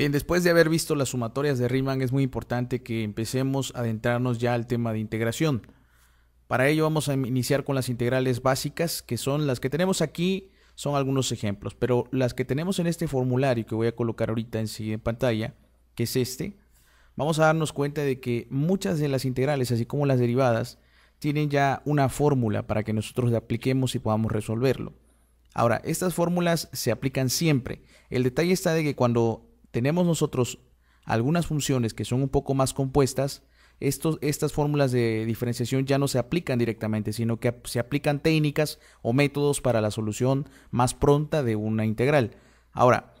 Bien, después de haber visto las sumatorias de Riemann, es muy importante que empecemos a adentrarnos ya al tema de integración. Para ello vamos a iniciar con las integrales básicas, que son las que tenemos aquí, son algunos ejemplos, pero las que tenemos en este formulario que voy a colocar ahorita en, en pantalla, que es este, vamos a darnos cuenta de que muchas de las integrales, así como las derivadas, tienen ya una fórmula para que nosotros la apliquemos y podamos resolverlo. Ahora, estas fórmulas se aplican siempre. El detalle está de que cuando tenemos nosotros algunas funciones que son un poco más compuestas, estos, estas fórmulas de diferenciación ya no se aplican directamente, sino que se aplican técnicas o métodos para la solución más pronta de una integral. Ahora,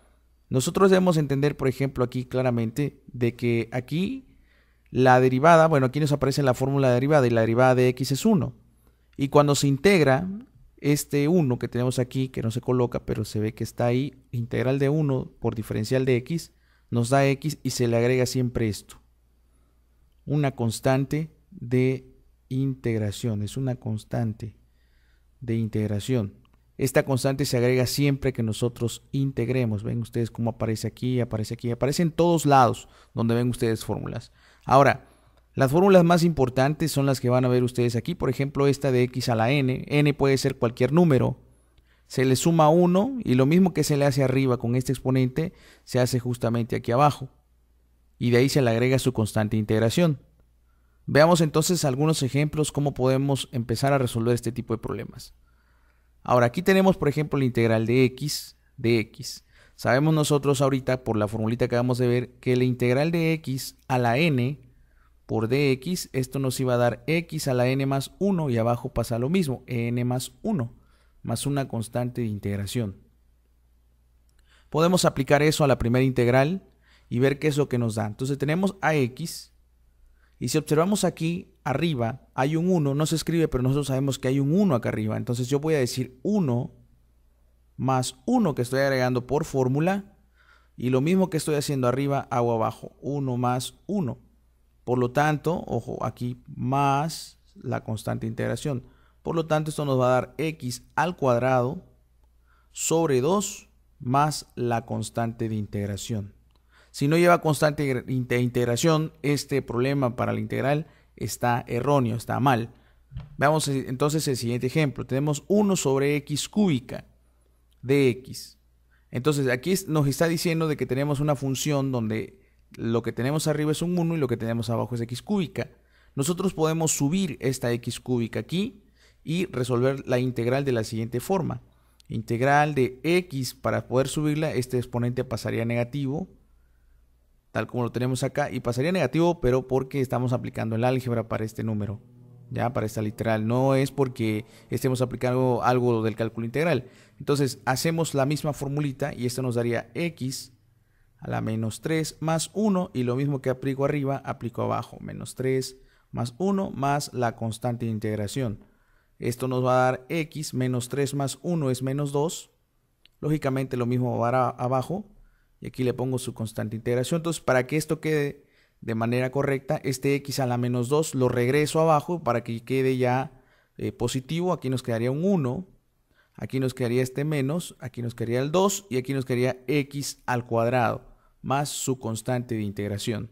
nosotros debemos entender, por ejemplo, aquí claramente, de que aquí la derivada, bueno, aquí nos aparece la fórmula derivada y la derivada de x es 1. Y cuando se integra este 1 que tenemos aquí, que no se coloca, pero se ve que está ahí, integral de 1 por diferencial de x, nos da x y se le agrega siempre esto. Una constante de integración, es una constante de integración. Esta constante se agrega siempre que nosotros integremos. Ven ustedes cómo aparece aquí, aparece aquí, aparece en todos lados donde ven ustedes fórmulas. Ahora, las fórmulas más importantes son las que van a ver ustedes aquí, por ejemplo esta de x a la n, n puede ser cualquier número, se le suma 1 y lo mismo que se le hace arriba con este exponente se hace justamente aquí abajo y de ahí se le agrega su constante de integración. Veamos entonces algunos ejemplos cómo podemos empezar a resolver este tipo de problemas. Ahora aquí tenemos por ejemplo la integral de x de x. Sabemos nosotros ahorita por la formulita que acabamos de ver que la integral de x a la n por dx, esto nos iba a dar x a la n más 1 y abajo pasa lo mismo, n más 1, más una constante de integración. Podemos aplicar eso a la primera integral y ver qué es lo que nos da. Entonces tenemos ax y si observamos aquí arriba hay un 1, no se escribe, pero nosotros sabemos que hay un 1 acá arriba. Entonces yo voy a decir 1 más 1 que estoy agregando por fórmula y lo mismo que estoy haciendo arriba hago abajo, 1 más 1. Por lo tanto, ojo, aquí más la constante de integración. Por lo tanto, esto nos va a dar x al cuadrado sobre 2 más la constante de integración. Si no lleva constante de integración, este problema para la integral está erróneo, está mal. Veamos entonces el siguiente ejemplo. Tenemos 1 sobre x cúbica de x. Entonces aquí nos está diciendo de que tenemos una función donde lo que tenemos arriba es un 1 y lo que tenemos abajo es x cúbica. Nosotros podemos subir esta x cúbica aquí y resolver la integral de la siguiente forma. Integral de x, para poder subirla, este exponente pasaría negativo, tal como lo tenemos acá, y pasaría negativo, pero porque estamos aplicando el álgebra para este número, ya para esta literal, no es porque estemos aplicando algo del cálculo integral. Entonces, hacemos la misma formulita y esto nos daría x a la menos 3 más 1 y lo mismo que aplico arriba, aplico abajo. Menos 3 más 1 más la constante de integración. Esto nos va a dar x menos 3 más 1 es menos 2. Lógicamente lo mismo va a dar abajo y aquí le pongo su constante de integración. Entonces para que esto quede de manera correcta, este x a la menos 2 lo regreso abajo para que quede ya eh, positivo. Aquí nos quedaría un 1 aquí nos quedaría este menos, aquí nos quedaría el 2 y aquí nos quedaría x al cuadrado más su constante de integración,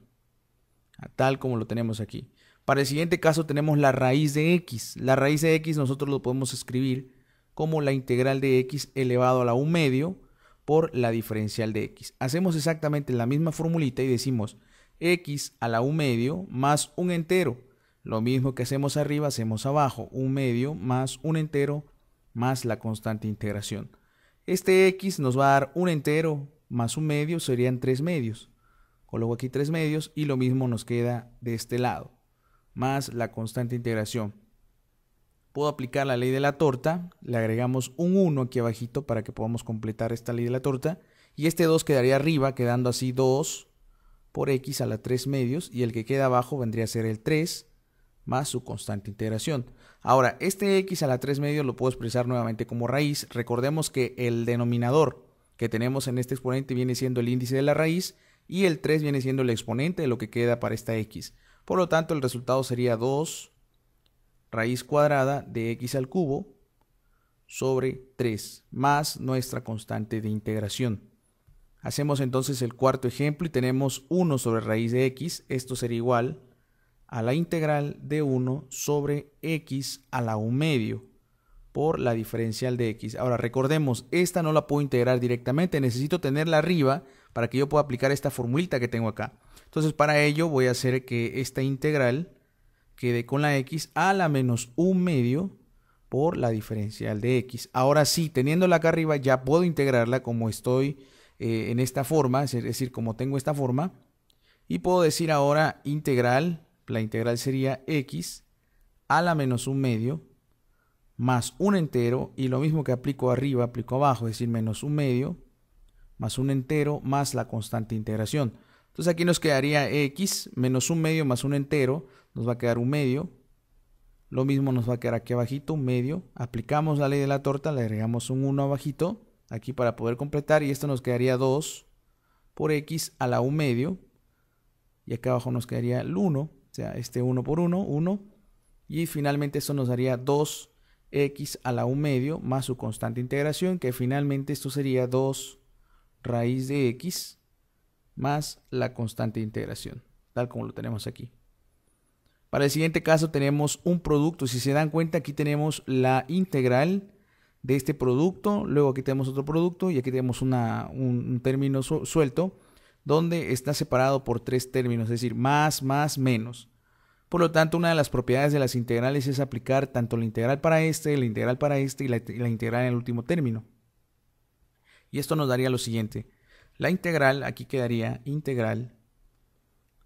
tal como lo tenemos aquí. Para el siguiente caso tenemos la raíz de x. La raíz de x nosotros lo podemos escribir como la integral de x elevado a la 1 medio por la diferencial de x. Hacemos exactamente la misma formulita y decimos x a la 1 medio más un entero. Lo mismo que hacemos arriba, hacemos abajo. 1 medio más un entero más la constante de integración. Este x nos va a dar un entero más un medio serían tres medios. Coloco aquí tres medios y lo mismo nos queda de este lado, más la constante integración. Puedo aplicar la ley de la torta, le agregamos un 1 aquí abajito para que podamos completar esta ley de la torta, y este 2 quedaría arriba, quedando así 2 por x a la 3 medios, y el que queda abajo vendría a ser el 3 más su constante integración. Ahora, este x a la 3 medios lo puedo expresar nuevamente como raíz. Recordemos que el denominador que tenemos en este exponente viene siendo el índice de la raíz y el 3 viene siendo el exponente de lo que queda para esta x. Por lo tanto, el resultado sería 2 raíz cuadrada de x al cubo sobre 3 más nuestra constante de integración. Hacemos entonces el cuarto ejemplo y tenemos 1 sobre raíz de x. Esto sería igual a la integral de 1 sobre x a la 1 medio por la diferencial de x. Ahora, recordemos, esta no la puedo integrar directamente, necesito tenerla arriba para que yo pueda aplicar esta formulita que tengo acá. Entonces, para ello voy a hacer que esta integral quede con la x a la menos un medio por la diferencial de x. Ahora sí, teniéndola acá arriba ya puedo integrarla como estoy eh, en esta forma, es decir, como tengo esta forma. Y puedo decir ahora integral, la integral sería x a la menos un medio más un entero, y lo mismo que aplico arriba, aplico abajo, es decir, menos un medio, más un entero, más la constante integración. Entonces aquí nos quedaría x menos un medio más un entero, nos va a quedar un medio. Lo mismo nos va a quedar aquí abajito, un medio. Aplicamos la ley de la torta, le agregamos un 1 abajito, aquí para poder completar, y esto nos quedaría 2 por x a la 1 medio. Y acá abajo nos quedaría el 1, o sea, este 1 por 1, 1. Y finalmente esto nos daría 2 x a la 1 medio más su constante integración, que finalmente esto sería 2 raíz de x más la constante de integración, tal como lo tenemos aquí. Para el siguiente caso tenemos un producto. Si se dan cuenta, aquí tenemos la integral de este producto, luego aquí tenemos otro producto y aquí tenemos un, término suelto donde está separado por tres términos, es decir, más, más, menos. Por lo tanto, una de las propiedades de las integrales es aplicar tanto la integral para este, la integral para este y la, integral en el último término. Y esto nos daría lo siguiente. La integral, aquí quedaría integral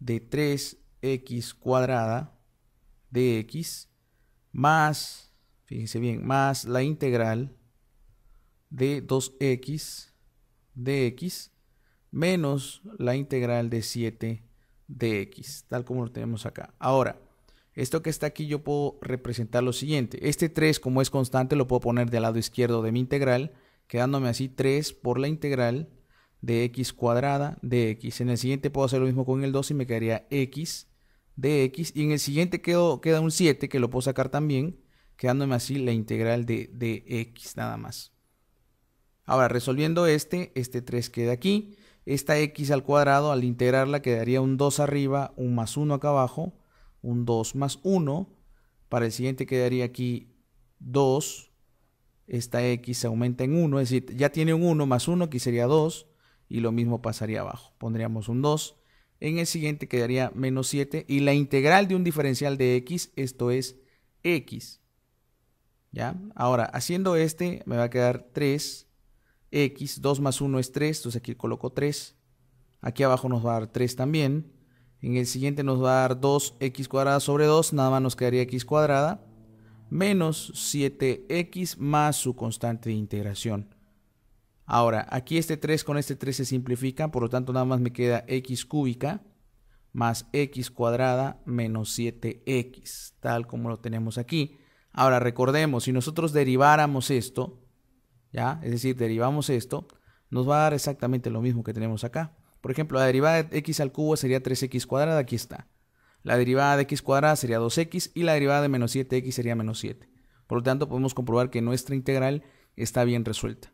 de 3x cuadrada de x más, fíjense bien, más la integral de 2x de x menos la integral de 7 de X, tal como lo tenemos acá. Ahora, esto que está aquí yo puedo representar lo siguiente. Este 3, como es constante, lo puedo poner del lado izquierdo de mi integral, quedándome así 3 por la integral de x cuadrada de x. En el siguiente puedo hacer lo mismo con el 2 y me quedaría x de x. Y en el siguiente queda un 7 que lo puedo sacar también, quedándome así la integral de, de x nada más. Ahora, resolviendo este, este 3 queda aquí. Esta x al cuadrado al integrarla quedaría un 2 arriba, un más 1 acá abajo, un 2 más 1. Para el siguiente quedaría aquí 2. Esta x aumenta en 1, es decir, ya tiene un 1 más 1, aquí sería 2. Y lo mismo pasaría abajo. Pondríamos un 2. En el siguiente quedaría menos 7. Y la integral de un diferencial de x, esto es x. ¿Ya? Ahora, haciendo este, me va a quedar 3 x, 2 más 1 es 3, entonces aquí coloco 3. Aquí abajo nos va a dar 3 también. En el siguiente nos va a dar 2x cuadrada sobre 2, nada más nos quedaría x cuadrada, menos 7x más su constante de integración. Ahora, aquí este 3 con este 3 se simplifica, por lo tanto nada más me queda x cúbica más x cuadrada menos 7x, tal como lo tenemos aquí. Ahora recordemos, si nosotros deriváramos esto, ¿ya? Es decir, derivamos esto, nos va a dar exactamente lo mismo que tenemos acá. Por ejemplo, la derivada de x al cubo sería 3x cuadrada, aquí está. La derivada de x cuadrada sería 2x y la derivada de menos 7x sería menos 7. Por lo tanto, podemos comprobar que nuestra integral está bien resuelta.